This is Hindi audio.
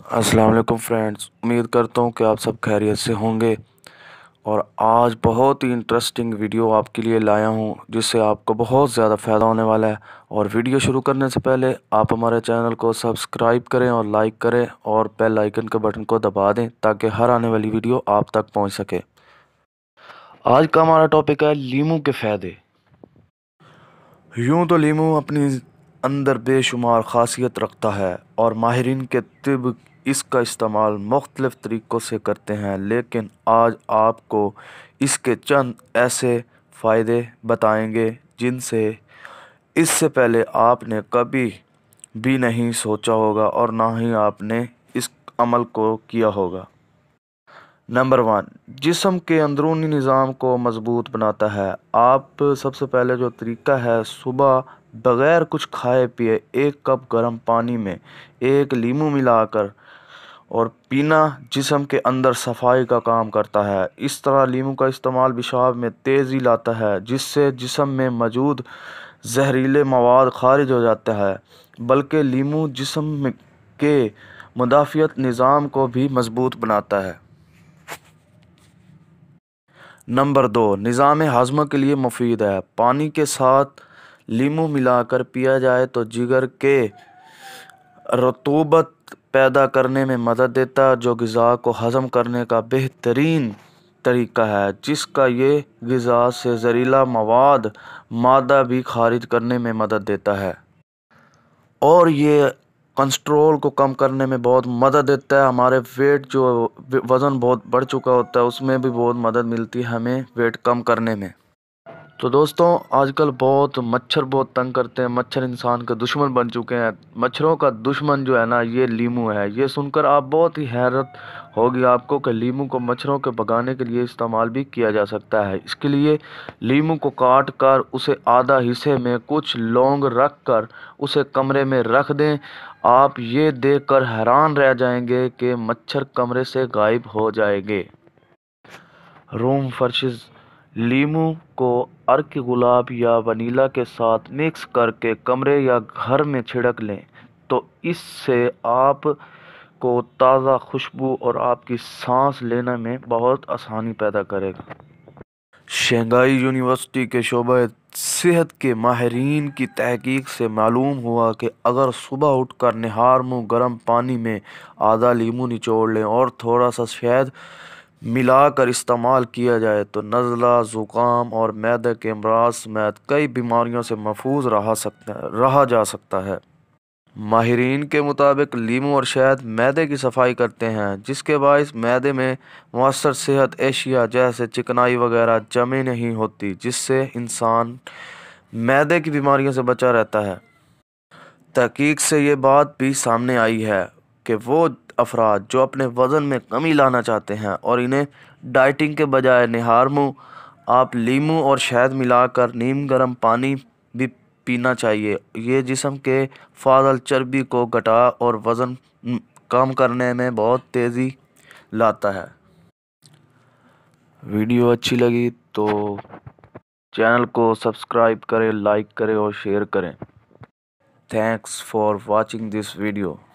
अस्सलाम वालेकुम फ्रेंड्स उम्मीद करता हूँ कि आप सब खैरियत से होंगे और आज बहुत ही इंटरेस्टिंग वीडियो आपके लिए लाया हूँ जिससे आपको बहुत ज़्यादा फ़ायदा होने वाला है और वीडियो शुरू करने से पहले आप हमारे चैनल को सब्सक्राइब करें और लाइक करें और बेल आइकन के बटन को दबा दें ताकि हर आने वाली वीडियो आप तक पहुँच सके आज का हमारा टॉपिक है लीमू के फ़ायदे यूँ तो लीमू अपनी अंदर बेशुमार खासियत रखता है और माहरीन के तिब इसका इस्तेमाल मुख्तलिफ़ तरीक़ों से करते हैं लेकिन आज आपको इसके चंद ऐसे फ़ायदे बताएंगे जिनसे इससे पहले आपने कभी भी नहीं सोचा होगा और ना ही आपने इस अमल को किया होगा नंबर वन जिसम के अंदरूनी निज़ाम को मज़बूत बनाता है आप सबसे पहले जो तरीका है सुबह बग़ैर कुछ खाए पिए एक कप गर्म पानी में एक लीमू मिलाकर और पीना जिसम के अंदर सफाई का काम करता है इस तरह लीम का इस्तेमाल पेशाब में तेज़ी लाता है जिससे जिसम में मौजूद जहरीले मवाद खारिज हो जाता है बल्कि लीम जिसम के मुदाफियत निज़ाम को भी मज़बूत बनाता है नंबर दो निज़ाम हाजम के लिए मुफीद है पानी के साथ लीम मिलाकर पिया जाए तो जिगर के रतूबत पैदा करने में मदद देता है जो गज़ा को हज़म करने का बेहतरीन तरीका है जिसका ये गज़ा से ज़हरीला मवाद मादा भी खारिज करने में मदद देता है और ये कंस्ट्रोल को कम करने में बहुत मदद देता है हमारे वेट जो वज़न बहुत बढ़ चुका होता है उसमें भी बहुत मदद मिलती है हमें वेट कम करने में तो दोस्तों आजकल बहुत मच्छर बहुत तंग करते हैं मच्छर इंसान का दुश्मन बन चुके हैं मच्छरों का दुश्मन जो है ना ये लीमू है ये सुनकर आप बहुत ही हैरत होगी आपको कि लीमू को मच्छरों के भगाने के लिए इस्तेमाल भी किया जा सकता है इसके लिए लीमू को काट कर उसे आधा हिस्से में कुछ लौंग रख कर उसे कमरे में रख दें आप ये देख कर हैरान रह जाएंगे कि मच्छर कमरे से गायब हो जाएंगे रूम फर्शिज़ लीमू को अर्क गुलाब या वनीला के साथ मिक्स करके कमरे या घर में छिड़क लें तो इससे आप को ताज़ा खुशबू और आपकी सांस लेने में बहुत आसानी पैदा करेगा शंघाई यूनिवर्सिटी के शोबे सेहत के माहरीन की तहकीक से मालूम हुआ कि अगर सुबह उठकर निहार मुँह गर्म पानी में आधा लीमू निचोड़ लें और थोड़ा सा शहद मिलाकर इस्तेमाल किया जाए तो नज़ला ज़ुकाम और मैदे के अमराज समेत कई बीमारियों से महफूज रहा सकता रहा जा सकता है माहरीन के मुताबिक लीमू और शहद मैदे की सफाई करते हैं जिसके बायस मैदे में मौसर सेहत एशिया जैसे चिकनाई वगैरह जमी नहीं होती जिससे इंसान मैदे की बीमारियों से बचा रहता है तहकीक से ये बात भी सामने आई है कि वो अफराद जो अपने वज़न में कमी लाना चाहते हैं और इन्हें डाइटिंग के बजाय निहारमू आप लीमू और शहद मिलाकर नीम गर्म पानी भी पीना चाहिए ये जिसम के फाजल चर्बी को घटा और वज़न कम करने में बहुत तेज़ी लाता है वीडियो अच्छी लगी तो चैनल को सब्सक्राइब करें लाइक करें और शेयर करें thanks for watching this video